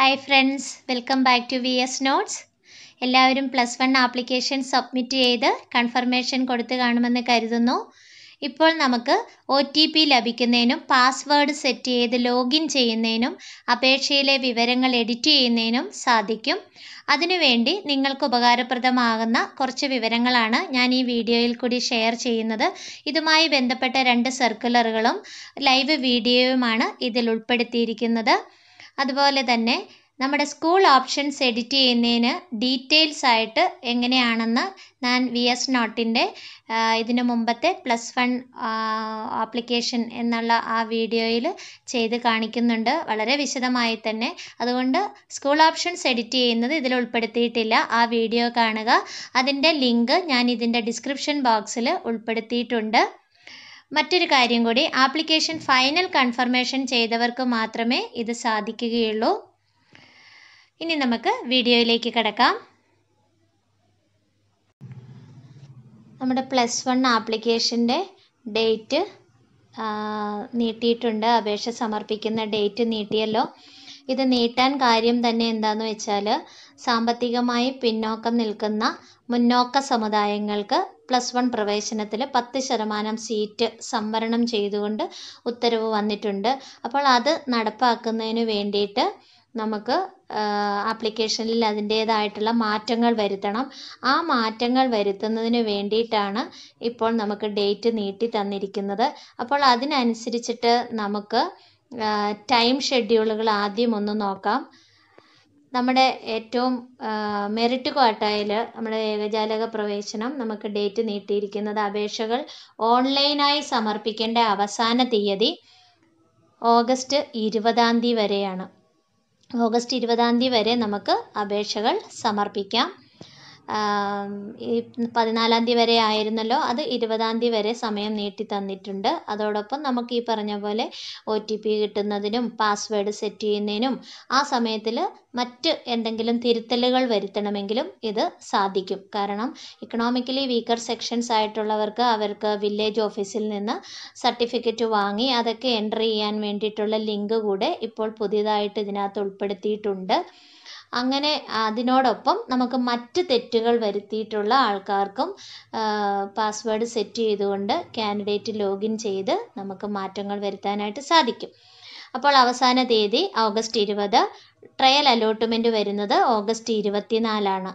hi friends welcome back to V S notes എല്ലാവരും plus one application submit ചെയ്ത് confirmation കൊടുത്തു കാണുമെന്ന് കരുതുന്നു ഇപ്പോൾ നമുക്ക് ഒ ടി പി ലഭിക്കുന്നതിനും പാസ്വേഡ് സെറ്റ് ചെയ്ത് ലോഗിൻ ചെയ്യുന്നതിനും അപേക്ഷയിലെ വിവരങ്ങൾ എഡിറ്റ് ചെയ്യുന്നതിനും സാധിക്കും അതിനുവേണ്ടി നിങ്ങൾക്ക് ഉപകാരപ്രദമാകുന്ന കുറച്ച് വിവരങ്ങളാണ് ഞാൻ ഈ വീഡിയോയിൽ കൂടി ഷെയർ ചെയ്യുന്നത് ഇതുമായി ബന്ധപ്പെട്ട രണ്ട് സർക്കുലറുകളും ലൈവ് വീഡിയോയുമാണ് ഇതിൽ ഉൾപ്പെടുത്തിയിരിക്കുന്നത് അതുപോലെ തന്നെ നമ്മുടെ സ്കൂൾ ഓപ്ഷൻസ് എഡിറ്റ് ചെയ്യുന്നതിന് ഡീറ്റെയിൽസ് ആയിട്ട് എങ്ങനെയാണെന്ന് ഞാൻ വി എസ് നോട്ടിൻ്റെ ഇതിനു മുമ്പത്തെ പ്ലസ് വൺ ആപ്ലിക്കേഷൻ എന്നുള്ള ആ വീഡിയോയിൽ ചെയ്ത് കാണിക്കുന്നുണ്ട് വളരെ വിശദമായി തന്നെ അതുകൊണ്ട് സ്കൂൾ ഓപ്ഷൻസ് എഡിറ്റ് ചെയ്യുന്നത് ഇതിൽ ഉൾപ്പെടുത്തിയിട്ടില്ല ആ വീഡിയോ കാണുക അതിൻ്റെ ലിങ്ക് ഞാൻ ഇതിൻ്റെ ഡിസ്ക്രിപ്ഷൻ ബോക്സിൽ ഉൾപ്പെടുത്തിയിട്ടുണ്ട് മറ്റൊരു കാര്യം കൂടി ആപ്ലിക്കേഷൻ ഫൈനൽ കൺഫർമേഷൻ ചെയ്തവർക്ക് മാത്രമേ ഇത് സാധിക്കുകയുള്ളൂ ഇനി നമുക്ക് വീഡിയോയിലേക്ക് കിടക്കാം നമ്മുടെ പ്ലസ് വൺ ആപ്ലിക്കേഷൻ്റെ ഡേറ്റ് നീട്ടിയിട്ടുണ്ട് അപേക്ഷ സമർപ്പിക്കുന്ന ഡേറ്റ് നീട്ടിയല്ലോ ഇത് നീട്ടാൻ കാര്യം തന്നെ എന്താന്ന് വെച്ചാൽ സാമ്പത്തികമായി പിന്നോക്കം നിൽക്കുന്ന മുന്നോക്ക സമുദായങ്ങൾക്ക് പ്ലസ് വൺ പ്രവേശനത്തിൽ പത്ത് ശതമാനം സീറ്റ് സംവരണം ചെയ്തുകൊണ്ട് ഉത്തരവ് വന്നിട്ടുണ്ട് അപ്പോൾ അത് നടപ്പാക്കുന്നതിന് വേണ്ടിയിട്ട് നമുക്ക് ആപ്ലിക്കേഷനിൽ അതിൻ്റേതായിട്ടുള്ള മാറ്റങ്ങൾ വരുത്തണം ആ മാറ്റങ്ങൾ വരുത്തുന്നതിന് വേണ്ടിയിട്ടാണ് ഇപ്പോൾ നമുക്ക് ഡേറ്റ് നീട്ടി തന്നിരിക്കുന്നത് അപ്പോൾ അതിനനുസരിച്ചിട്ട് നമുക്ക് ടൈം ഷെഡ്യൂളുകൾ ആദ്യം ഒന്ന് നോക്കാം നമ്മുടെ ഏറ്റവും മെറിറ്റ് ക്വാട്ടയിൽ നമ്മുടെ ഏകജാലക പ്രവേശനം നമുക്ക് ഡേറ്റ് നീട്ടിയിരിക്കുന്നത് അപേക്ഷകൾ ഓൺലൈനായി സമർപ്പിക്കേണ്ട അവസാന തീയതി ഓഗസ്റ്റ് ഇരുപതാം തീയതി വരെയാണ് ഓഗസ്റ്റ് ഇരുപതാം തീയതി വരെ നമുക്ക് അപേക്ഷകൾ സമർപ്പിക്കാം ഈ പതിനാലാം തീയതി വരെ ആയിരുന്നല്ലോ അത് ഇരുപതാം തീയതി വരെ സമയം നീട്ടി തന്നിട്ടുണ്ട് അതോടൊപ്പം നമുക്ക് ഈ പറഞ്ഞ പോലെ ഒ ടി പി കിട്ടുന്നതിനും പാസ്വേഡ് സെറ്റ് ചെയ്യുന്നതിനും ആ സമയത്തിൽ മറ്റ് എന്തെങ്കിലും തിരുത്തലുകൾ വരുത്തണമെങ്കിലും ഇത് സാധിക്കും കാരണം ഇക്കണോമിക്കലി വീക്കർ സെക്ഷൻസ് ആയിട്ടുള്ളവർക്ക് അവർക്ക് വില്ലേജ് ഓഫീസിൽ നിന്ന് സർട്ടിഫിക്കറ്റ് വാങ്ങി അതൊക്കെ എൻ്റർ ചെയ്യാൻ വേണ്ടിയിട്ടുള്ള ലിങ്ക് കൂടെ ഇപ്പോൾ പുതിയതായിട്ട് ഇതിനകത്ത് ഉൾപ്പെടുത്തിയിട്ടുണ്ട് അങ്ങനെ അതിനോടൊപ്പം നമുക്ക് മറ്റ് തെറ്റുകൾ വരുത്തിയിട്ടുള്ള ആൾക്കാർക്കും പാസ്വേഡ് സെറ്റ് ചെയ്തുകൊണ്ട് കാൻഡിഡേറ്റ് ലോഗിൻ ചെയ്ത് നമുക്ക് മാറ്റങ്ങൾ വരുത്താനായിട്ട് സാധിക്കും അപ്പോൾ അവസാന തീയതി ഓഗസ്റ്റ് ഇരുപത് ട്രയൽ അലോട്ട്മെൻറ്റ് വരുന്നത് ഓഗസ്റ്റ് ഇരുപത്തിനാലാണ്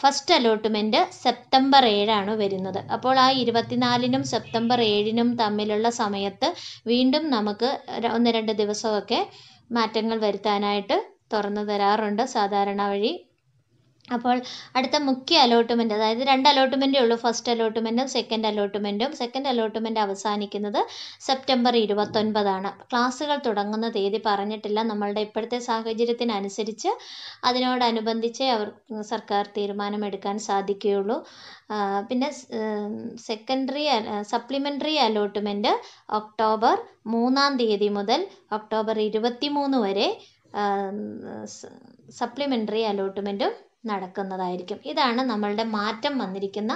ഫസ്റ്റ് അലോട്ട്മെൻറ്റ് സെപ്റ്റംബർ ഏഴാണ് വരുന്നത് അപ്പോൾ ആ ഇരുപത്തിനാലിനും സെപ്റ്റംബർ ഏഴിനും തമ്മിലുള്ള സമയത്ത് വീണ്ടും നമുക്ക് ഒന്ന് രണ്ട് ദിവസമൊക്കെ മാറ്റങ്ങൾ വരുത്താനായിട്ട് തുറന്നു തരാറുണ്ട് സാധാരണ വഴി അപ്പോൾ അടുത്ത മുഖ്യ അലോട്ട്മെൻറ്റ് അതായത് രണ്ട് അലോട്ട്മെൻറ്റേ ഉള്ളൂ ഫസ്റ്റ് അലോട്ട്മെൻറ്റും സെക്കൻഡ് അലോട്ട്മെൻറ്റും സെക്കൻഡ് അലോട്ട്മെൻറ്റ് അവസാനിക്കുന്നത് സെപ്റ്റംബർ ഇരുപത്തൊൻപതാണ് ക്ലാസ്സുകൾ തുടങ്ങുന്ന തീയതി പറഞ്ഞിട്ടില്ല നമ്മളുടെ ഇപ്പോഴത്തെ സാഹചര്യത്തിനനുസരിച്ച് അതിനോടനുബന്ധിച്ച് അവർ സർക്കാർ തീരുമാനമെടുക്കാൻ സാധിക്കുകയുള്ളൂ പിന്നെ സെക്കൻഡറി സപ്ലിമെൻ്ററി അലോട്ട്മെൻറ്റ് ഒക്ടോബർ മൂന്നാം തീയതി മുതൽ ഒക്ടോബർ ഇരുപത്തി മൂന്ന് വരെ സപ്ലിമെൻ്ററി അലോട്ട്മെൻറ്റും നടക്കുന്നതായിരിക്കും ഇതാണ് നമ്മളുടെ മാറ്റം വന്നിരിക്കുന്ന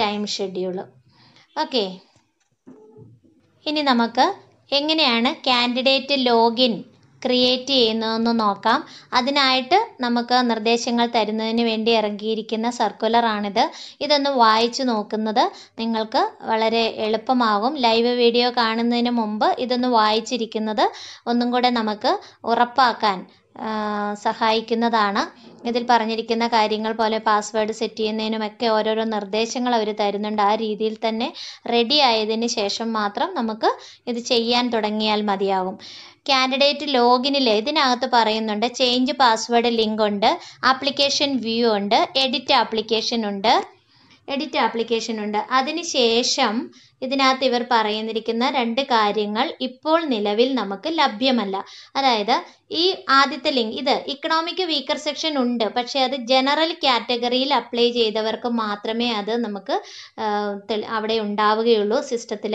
ടൈം ഷെഡ്യൂൾ ഓക്കെ ഇനി നമുക്ക് എങ്ങനെയാണ് കാൻഡിഡേറ്റ് ലോഗിൻ ക്രിയേറ്റ് ചെയ്യുന്നതെന്ന് നോക്കാം അതിനായിട്ട് നമുക്ക് നിർദ്ദേശങ്ങൾ തരുന്നതിന് വേണ്ടി ഇറങ്ങിയിരിക്കുന്ന ആണിത് ഇതൊന്ന് വായിച്ചു നോക്കുന്നത് നിങ്ങൾക്ക് വളരെ എളുപ്പമാകും ലൈവ് വീഡിയോ കാണുന്നതിന് മുമ്പ് ഇതൊന്ന് വായിച്ചിരിക്കുന്നത് ഒന്നും കൂടെ നമുക്ക് ഉറപ്പാക്കാൻ സഹായിക്കുന്നതാണ് ഇതിൽ പറഞ്ഞിരിക്കുന്ന കാര്യങ്ങൾ പോലെ പാസ്വേഡ് സെറ്റ് ചെയ്യുന്നതിനുമൊക്കെ ഓരോരോ നിർദ്ദേശങ്ങൾ അവർ തരുന്നുണ്ട് ആ രീതിയിൽ തന്നെ റെഡി ആയതിന് ശേഷം മാത്രം നമുക്ക് ഇത് ചെയ്യാൻ തുടങ്ങിയാൽ മതിയാകും കാൻഡിഡേറ്റ് ലോഗിനിൽ ഇതിനകത്ത് പറയുന്നുണ്ട് ചേഞ്ച് പാസ്വേഡ് ലിങ്ക് ഉണ്ട് ആപ്ലിക്കേഷൻ വ്യൂ ഉണ്ട് എഡിറ്റ് ആപ്ലിക്കേഷൻ ഉണ്ട് എഡിറ്റ് ആപ്ലിക്കേഷൻ ഉണ്ട് ശേഷം ഇതിനകത്ത് ഇവർ പറയുന്നിരിക്കുന്ന രണ്ട് കാര്യങ്ങൾ ഇപ്പോൾ നിലവിൽ നമുക്ക് ലഭ്യമല്ല അതായത് ഈ ആദ്യത്തെ ലിങ്ക് ഇത് ഇക്കണോമിക് വീക്കർ സെക്ഷൻ ഉണ്ട് പക്ഷെ അത് ജനറൽ കാറ്റഗറിയിൽ അപ്ലൈ ചെയ്തവർക്ക് മാത്രമേ അത് നമുക്ക് അവിടെ ഉണ്ടാവുകയുള്ളൂ സിസ്റ്റത്തിൽ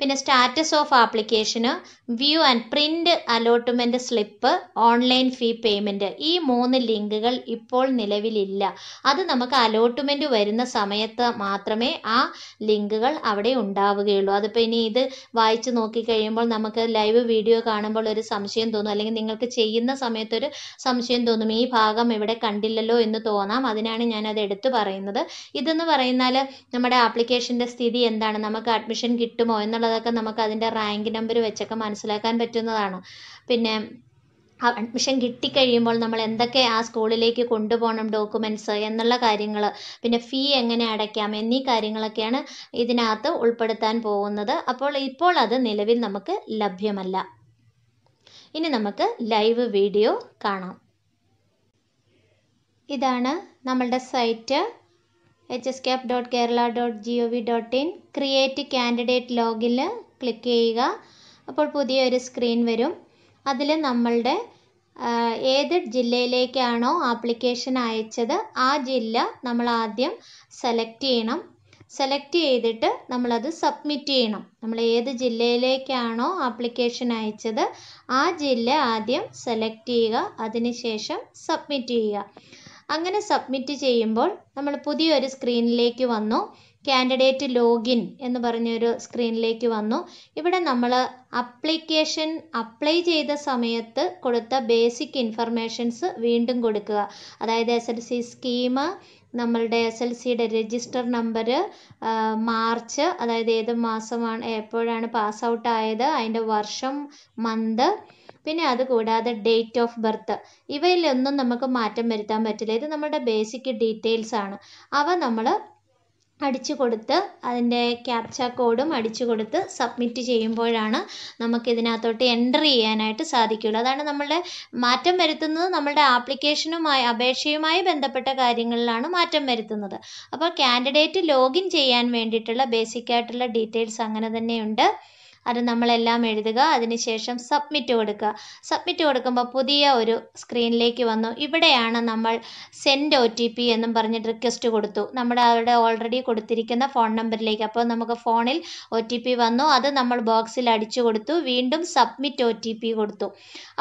പിന്നെ സ്റ്റാറ്റസ് ഓഫ് ആപ്ലിക്കേഷന് view and print allotment slip online fee payment ഈ മൂന്ന് ലിങ്കുകൾ ഇപ്പോൾ നിലവിലില്ല അത് നമുക്ക് അലോട്ട്മെന്റ് വരുന്ന സമയത്ത് മാത്രമേ ആ ലിങ്കുകൾ അവിടെ ഉണ്ടാവുകയുള്ളൂ അതിപ്പോൾ ഇനി ഇത് വായിച്ച് നോക്കിക്കഴിയുമ്പോൾ നമുക്ക് ലൈവ് വീഡിയോ കാണുമ്പോൾ ഒരു സംശയം തോന്നും അല്ലെങ്കിൽ നിങ്ങൾക്ക് ചെയ്യുന്ന സമയത്തൊരു സംശയം തോന്നും ഈ ഭാഗം ഇവിടെ കണ്ടില്ലല്ലോ എന്ന് തോന്നാം അതിനാണ് ഞാനത് എടുത്തു പറയുന്നത് ഇതെന്ന് പറയുന്നാൽ നമ്മുടെ ആപ്ലിക്കേഷൻ്റെ സ്ഥിതി എന്താണ് നമുക്ക് അഡ്മിഷൻ കിട്ടുമോ എന്നുള്ളത് അതൊക്കെ നമുക്ക് അതിൻ്റെ റാങ്ക് നമ്പർ വെച്ചൊക്കെ മനസ്സിലാക്കാൻ പറ്റുന്നതാണ് പിന്നെ അഡ്മിഷൻ കിട്ടിക്കഴിയുമ്പോൾ നമ്മൾ എന്തൊക്കെ ആ സ്കൂളിലേക്ക് കൊണ്ടുപോകണം ഡോക്യുമെൻറ്റ്സ് എന്നുള്ള കാര്യങ്ങൾ പിന്നെ ഫീ എങ്ങനെ അടയ്ക്കാം എന്നീ കാര്യങ്ങളൊക്കെയാണ് ഇതിനകത്ത് ഉൾപ്പെടുത്താൻ പോകുന്നത് അപ്പോൾ ഇപ്പോൾ അത് നിലവിൽ നമുക്ക് ലഭ്യമല്ല ഇനി നമുക്ക് ലൈവ് വീഡിയോ കാണാം ഇതാണ് നമ്മളുടെ site H S cap dot Kerala dot G O V dot in create candidate ലോഗിൽ ക്ലിക്ക് ചെയ്യുക അപ്പോൾ പുതിയൊരു സ്ക്രീൻ വരും അതിൽ നമ്മളുടെ ഏത് ജില്ലയിലേക്കാണോ ആപ്ലിക്കേഷൻ അയച്ചത് ആ ജില്ല നമ്മൾ ആദ്യം സെലക്ട് ചെയ്യണം സെലക്ട് ചെയ്തിട്ട് നമ്മളത് സബ്മിറ്റ് ചെയ്യണം നമ്മൾ ഏത് ജില്ലയിലേക്കാണോ ആപ്ലിക്കേഷൻ അയച്ചത് ആ ജില്ല ആദ്യം സെലക്ട് ചെയ്യുക അതിനുശേഷം സബ്മിറ്റ് ചെയ്യുക അങ്ങനെ സബ്മിറ്റ് ചെയ്യുമ്പോൾ നമ്മൾ പുതിയൊരു സ്ക്രീനിലേക്ക് വന്നു കാൻഡിഡേറ്റ് ലോഗിൻ എന്ന് പറഞ്ഞൊരു സ്ക്രീനിലേക്ക് വന്നു ഇവിടെ നമ്മൾ അപ്ലിക്കേഷൻ അപ്ലൈ ചെയ്ത സമയത്ത് കൊടുത്ത ബേസിക് ഇൻഫർമേഷൻസ് വീണ്ടും കൊടുക്കുക അതായത് എസ് എൽ സി സ്കീം നമ്മളുടെ എസ് എൽ സിയുടെ രജിസ്റ്റർ നമ്പർ മാർച്ച് അതായത് ഏത് മാസമാണ് എപ്പോഴാണ് പാസ് ഔട്ട് ആയത് അതിൻ്റെ വർഷം മന്ത് പിന്നെ അത് കൂടാതെ ഡേറ്റ് ഓഫ് ബർത്ത് ഇവയിലൊന്നും നമുക്ക് മാറ്റം വരുത്താൻ പറ്റില്ല ഇത് നമ്മുടെ ബേസിക് ഡീറ്റെയിൽസ് ആണ് അവ നമ്മൾ അടിച്ചു കൊടുത്ത് അതിൻ്റെ ക്യാപ്ച കോഡും അടിച്ചു കൊടുത്ത് സബ്മിറ്റ് ചെയ്യുമ്പോഴാണ് നമുക്ക് ഇതിനകത്തോട്ട് എൻ്റർ ചെയ്യാനായിട്ട് സാധിക്കുള്ളൂ അതാണ് നമ്മളുടെ മാറ്റം വരുത്തുന്നത് നമ്മളുടെ ആപ്ലിക്കേഷനുമായി അപേക്ഷയുമായി ബന്ധപ്പെട്ട കാര്യങ്ങളിലാണ് മാറ്റം വരുത്തുന്നത് അപ്പോൾ കാൻഡിഡേറ്റ് ലോഗിൻ ചെയ്യാൻ വേണ്ടിയിട്ടുള്ള ബേസിക് ആയിട്ടുള്ള ഡീറ്റെയിൽസ് അങ്ങനെ തന്നെയുണ്ട് അത് നമ്മളെല്ലാം എഴുതുക അതിനുശേഷം സബ്മിറ്റ് കൊടുക്കുക സബ്മിറ്റ് കൊടുക്കുമ്പോൾ പുതിയ ഒരു സ്ക്രീനിലേക്ക് വന്നു ഇവിടെയാണ് നമ്മൾ സെൻഡ് ഒ ടി പി എന്നും പറഞ്ഞിട്ട് റിക്വസ്റ്റ് കൊടുത്തു നമ്മുടെ അവിടെ ഓൾറെഡി കൊടുത്തിരിക്കുന്ന ഫോൺ നമ്പറിലേക്ക് അപ്പോൾ നമുക്ക് ഫോണിൽ ഒ ടി പി വന്നു അത് നമ്മൾ ബോക്സിൽ അടിച്ചു കൊടുത്തു വീണ്ടും സബ്മിറ്റ് ഒ ടി പി കൊടുത്തു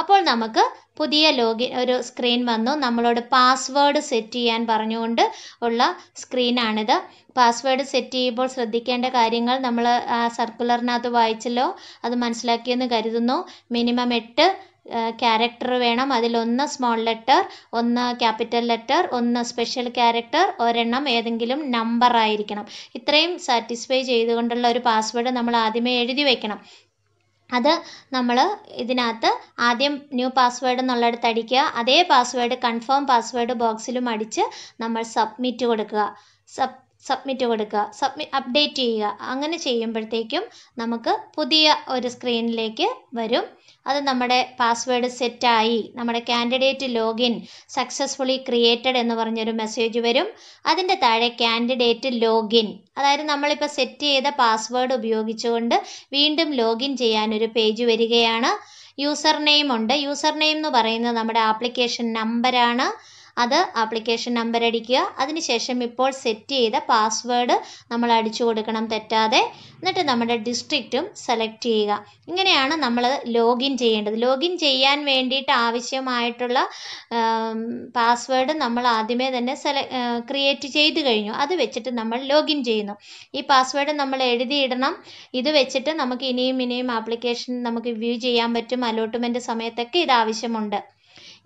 അപ്പോൾ നമുക്ക് പുതിയ ലോഗിൻ ഒരു സ്ക്രീൻ വന്നു നമ്മളോട് പാസ്വേഡ് സെറ്റ് ചെയ്യാൻ പറഞ്ഞുകൊണ്ട് ഉള്ള സ്ക്രീനാണിത് പാസ്വേഡ് സെറ്റ് ചെയ്യുമ്പോൾ ശ്രദ്ധിക്കേണ്ട കാര്യങ്ങൾ നമ്മൾ ആ സർക്കുലറിനകത്ത് വായിച്ചല്ലോ അത് മനസ്സിലാക്കിയെന്ന് കരുതുന്നു മിനിമം എട്ട് ക്യാരക്ടർ വേണം അതിലൊന്ന് സ്മോൾ ലെറ്റർ ഒന്ന് ക്യാപിറ്റൽ ലെറ്റർ ഒന്ന് സ്പെഷ്യൽ ക്യാരക്ടർ ഒരെണ്ണം ഏതെങ്കിലും നമ്പർ ആയിരിക്കണം ഇത്രയും സാറ്റിസ്ഫൈ ചെയ്തുകൊണ്ടുള്ള ഒരു പാസ്വേഡ് നമ്മൾ ആദ്യമേ എഴുതി വയ്ക്കണം അത് നമ്മൾ ഇതിനകത്ത് ആദ്യം ന്യൂ പാസ്വേഡ് എന്നുള്ളിടത്ത് അടിക്കുക അതേ പാസ്വേഡ് കൺഫേം പാസ്വേഡ് ബോക്സിലും അടിച്ച് നമ്മൾ സബ്മിറ്റ് കൊടുക്കുക സബ് സബ്മിറ്റ് കൊടുക്കുക സബ്മി അപ്ഡേറ്റ് ചെയ്യുക അങ്ങനെ ചെയ്യുമ്പോഴത്തേക്കും നമുക്ക് പുതിയ ഒരു സ്ക്രീനിലേക്ക് വരും അത് നമ്മുടെ പാസ്വേഡ് സെറ്റായി നമ്മുടെ കാൻഡിഡേറ്റ് ലോഗിൻ സക്സസ്ഫുള്ളി ക്രിയേറ്റഡ് എന്ന് പറഞ്ഞൊരു മെസ്സേജ് വരും അതിൻ്റെ താഴെ കാൻഡിഡേറ്റ് ലോഗിൻ അതായത് നമ്മളിപ്പോൾ സെറ്റ് ചെയ്ത പാസ്വേഡ് ഉപയോഗിച്ചുകൊണ്ട് വീണ്ടും ലോഗിൻ ചെയ്യാനൊരു പേജ് വരികയാണ് യൂസർ നെയിം ഉണ്ട് യൂസർ നെയിം എന്ന് പറയുന്നത് നമ്മുടെ ആപ്ലിക്കേഷൻ നമ്പറാണ് അത് ആപ്ലിക്കേഷൻ നമ്പർ അടിക്കുക അതിനുശേഷം ഇപ്പോൾ സെറ്റ് ചെയ്ത പാസ്വേഡ് നമ്മൾ അടിച്ചു കൊടുക്കണം തെറ്റാതെ എന്നിട്ട് നമ്മുടെ ഡിസ്ട്രിക്റ്റും സെലക്ട് ചെയ്യുക ഇങ്ങനെയാണ് നമ്മൾ ലോഗിൻ ചെയ്യേണ്ടത് ലോഗിൻ ചെയ്യാൻ വേണ്ടിയിട്ട് ആവശ്യമായിട്ടുള്ള പാസ്വേഡ് നമ്മൾ ആദ്യമേ തന്നെ സെല ക്രിയേറ്റ് ചെയ്ത് കഴിഞ്ഞു അത് വെച്ചിട്ട് നമ്മൾ ലോഗിൻ ചെയ്യുന്നു ഈ പാസ്വേഡ് നമ്മൾ എഴുതിയിടണം ഇത് വെച്ചിട്ട് നമുക്ക് ഇനിയും ഇനിയും ആപ്ലിക്കേഷൻ നമുക്ക് വ്യൂ ചെയ്യാൻ പറ്റും അലോട്ട്മെൻറ്റ് സമയത്തൊക്കെ ഇത് ആവശ്യമുണ്ട്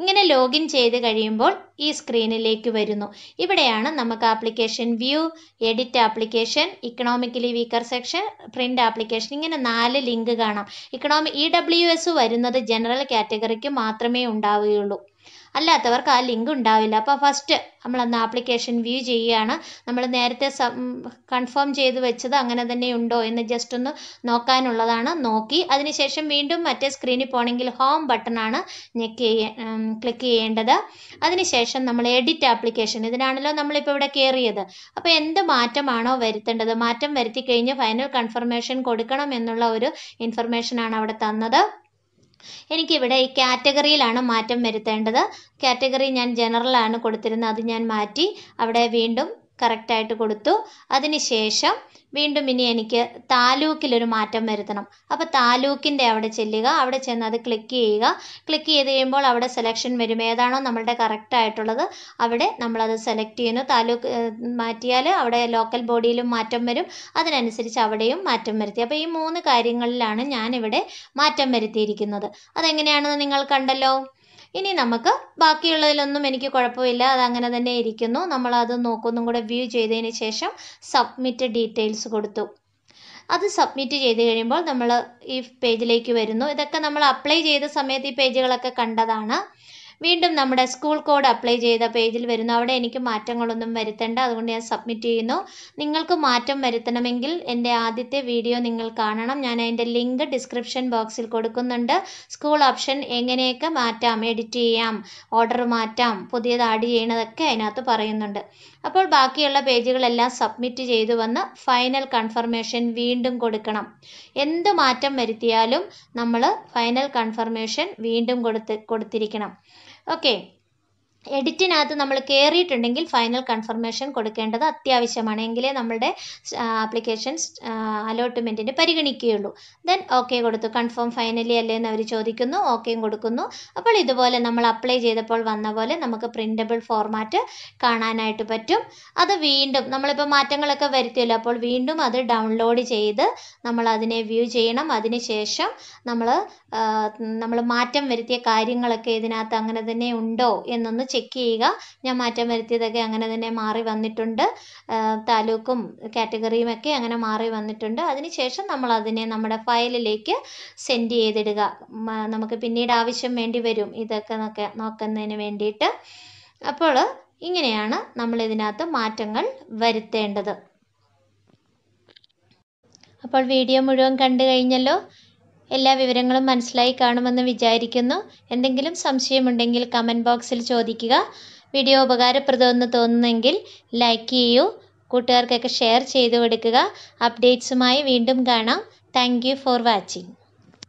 ഇങ്ങനെ ലോഗിൻ ചെയ്ത് കഴിയുമ്പോൾ ഈ സ്ക്രീനിലേക്ക് വരുന്നു ഇവിടെയാണ് നമുക്ക് application view edit application economically weaker section print application ഇങ്ങനെ നാല് ലിങ്ക് കാണാം ഇക്കണോമി ഇ ഡബ്ല്യു എസ് വരുന്നത് ജനറൽ കാറ്റഗറിക്ക് മാത്രമേ ഉണ്ടാവുകയുള്ളൂ അല്ലാത്തവർക്ക് ആ ലിങ്ക് ഉണ്ടാവില്ല അപ്പോൾ ഫസ്റ്റ് നമ്മളന്ന് ആപ്ലിക്കേഷൻ വ്യൂ ചെയ്യുകയാണ് നമ്മൾ നേരത്തെ കൺഫേം ചെയ്ത് വെച്ചത് അങ്ങനെ തന്നെ ഉണ്ടോ എന്ന് ജസ്റ്റ് ഒന്ന് നോക്കാനുള്ളതാണ് നോക്കി അതിനുശേഷം വീണ്ടും മറ്റേ സ്ക്രീനിൽ പോകണമെങ്കിൽ ഹോം ബട്ടണാണ് ഞെക്ക് ചെയ്യ ക്ലിക്ക് ചെയ്യേണ്ടത് അതിനുശേഷം നമ്മൾ എഡിറ്റ് ആപ്ലിക്കേഷൻ ഇതിനാണല്ലോ നമ്മളിപ്പോൾ ഇവിടെ കയറിയത് അപ്പോൾ എന്ത് മാറ്റമാണോ വരുത്തേണ്ടത് മാറ്റം വരുത്തി കഴിഞ്ഞ് ഫൈനൽ കൺഫർമേഷൻ കൊടുക്കണം എന്നുള്ള ഒരു ഇൻഫർമേഷനാണ് അവിടെ തന്നത് എനിക്കിവിടെ ഈ കാറ്റഗറിയിലാണ് മാറ്റം വരുത്തേണ്ടത് കാറ്റഗറി ഞാൻ ജനറലാണ് കൊടുത്തിരുന്നത് അത് ഞാൻ മാറ്റി അവിടെ വീണ്ടും കറക്റ്റായിട്ട് കൊടുത്തു അതിനുശേഷം വീണ്ടും ഇനി എനിക്ക് താലൂക്കിലൊരു മാറ്റം വരുത്തണം അപ്പോൾ താലൂക്കിൻ്റെ അവിടെ ചെല്ലുക അവിടെ ചെന്ന് അത് ക്ലിക്ക് ചെയ്യുക ക്ലിക്ക് ചെയ്ത് കഴിയുമ്പോൾ അവിടെ സെലക്ഷൻ വരും ഏതാണോ നമ്മളുടെ കറക്റ്റായിട്ടുള്ളത് അവിടെ നമ്മളത് സെലക്ട് ചെയ്യുന്നു താലൂക്ക് മാറ്റിയാൽ അവിടെ ലോക്കൽ ബോഡിയിലും മാറ്റം വരും അതിനനുസരിച്ച് അവിടെയും മാറ്റം വരുത്തി അപ്പോൾ ഈ മൂന്ന് കാര്യങ്ങളിലാണ് ഞാനിവിടെ മാറ്റം വരുത്തിയിരിക്കുന്നത് അതെങ്ങനെയാണെന്ന് നിങ്ങൾ കണ്ടല്ലോ ഇനി നമുക്ക് ബാക്കിയുള്ളതിലൊന്നും എനിക്ക് കുഴപ്പമില്ല അത് അങ്ങനെ തന്നെ ഇരിക്കുന്നു നമ്മൾ അത് നോക്കൊന്നും കൂടെ വ്യൂ ചെയ്തതിന് ശേഷം സബ്മിറ്റ് ഡീറ്റെയിൽസ് കൊടുത്തു അത് സബ്മിറ്റ് ചെയ്ത് കഴിയുമ്പോൾ നമ്മൾ ഈ പേജിലേക്ക് വരുന്നു ഇതൊക്കെ നമ്മൾ അപ്ലൈ ചെയ്ത സമയത്ത് ഈ പേജുകളൊക്കെ കണ്ടതാണ് വീണ്ടും നമ്മുടെ സ്കൂൾ കോഡ് അപ്ലൈ ചെയ്ത പേജിൽ വരുന്നു അവിടെ എനിക്ക് മാറ്റങ്ങളൊന്നും വരുത്തേണ്ട അതുകൊണ്ട് ഞാൻ സബ്മിറ്റ് ചെയ്യുന്നു നിങ്ങൾക്ക് മാറ്റം വരുത്തണമെങ്കിൽ എൻ്റെ ആദ്യത്തെ വീഡിയോ നിങ്ങൾ കാണണം ഞാൻ അതിൻ്റെ ലിങ്ക് ഡിസ്ക്രിപ്ഷൻ ബോക്സിൽ കൊടുക്കുന്നുണ്ട് സ്കൂൾ ഓപ്ഷൻ എങ്ങനെയൊക്കെ മാറ്റാം എഡിറ്റ് ചെയ്യാം ഓർഡർ മാറ്റാം പുതിയത് ആഡ് ചെയ്യണതൊക്കെ അതിനകത്ത് പറയുന്നുണ്ട് അപ്പോൾ ബാക്കിയുള്ള പേജുകളെല്ലാം സബ്മിറ്റ് ചെയ്തു വന്ന് ഫൈനൽ കൺഫർമേഷൻ വീണ്ടും കൊടുക്കണം എന്ത് മാറ്റം വരുത്തിയാലും നമ്മൾ ഫൈനൽ കൺഫർമേഷൻ വീണ്ടും കൊടുത്ത് കൊടുത്തിരിക്കണം Okay എഡിറ്റിനകത്ത് നമ്മൾ കയറിയിട്ടുണ്ടെങ്കിൽ ഫൈനൽ കൺഫർമേഷൻ കൊടുക്കേണ്ടത് അത്യാവശ്യമാണ് എങ്കിലേ നമ്മുടെ ആപ്ലിക്കേഷൻസ് അലോട്ട്മെൻറ്റിന് പരിഗണിക്കുകയുള്ളൂ ദെൻ ഓക്കെ കൊടുത്തു കൺഫേം ഫൈനലി അല്ലേ എന്ന് അവർ ചോദിക്കുന്നു ഓക്കെയും കൊടുക്കുന്നു അപ്പോൾ ഇതുപോലെ നമ്മൾ അപ്ലൈ ചെയ്തപ്പോൾ വന്ന പോലെ നമുക്ക് പ്രിൻ്റബിൾ ഫോർമാറ്റ് കാണാനായിട്ട് പറ്റും അത് വീണ്ടും നമ്മളിപ്പോൾ മാറ്റങ്ങളൊക്കെ വരുത്തിയല്ലോ അപ്പോൾ വീണ്ടും അത് ഡൗൺലോഡ് ചെയ്ത് നമ്മൾ അതിനെ വ്യൂ ചെയ്യണം അതിനുശേഷം നമ്മൾ നമ്മൾ മാറ്റം വരുത്തിയ കാര്യങ്ങളൊക്കെ ഇതിനകത്ത് അങ്ങനെ തന്നെ ഉണ്ടോ എന്നൊന്ന് ചെക്ക് ചെയ്യുക ഞാൻ മാറ്റം വരുത്തിയതൊക്കെ അങ്ങനെ തന്നെ മാറി വന്നിട്ടുണ്ട് താലൂക്കും കാറ്റഗറിയും ഒക്കെ അങ്ങനെ മാറി വന്നിട്ടുണ്ട് അതിനുശേഷം നമ്മൾ അതിനെ നമ്മുടെ ഫയലിലേക്ക് സെൻഡ് ചെയ്തിടുക നമുക്ക് പിന്നീട് ആവശ്യം വേണ്ടി വരും ഇതൊക്കെ നോക്കുന്നതിന് വേണ്ടിയിട്ട് അപ്പോൾ ഇങ്ങനെയാണ് നമ്മൾ ഇതിനകത്ത് മാറ്റങ്ങൾ വരുത്തേണ്ടത് അപ്പോൾ വീഡിയോ മുഴുവൻ കണ്ടു കഴിഞ്ഞല്ലോ എല്ലാ വിവരങ്ങളും മനസ്സിലായി കാണുമെന്ന് വിചാരിക്കുന്നു എന്തെങ്കിലും സംശയമുണ്ടെങ്കിൽ കമൻറ്റ് ബോക്സിൽ ചോദിക്കുക വീഡിയോ ഉപകാരപ്രദമെന്ന് തോന്നുന്നെങ്കിൽ ലൈക്ക് ചെയ്യൂ കൂട്ടുകാർക്കൊക്കെ ഷെയർ ചെയ്തു കൊടുക്കുക അപ്ഡേറ്റ്സുമായി വീണ്ടും കാണാം താങ്ക് ഫോർ വാച്ചിങ്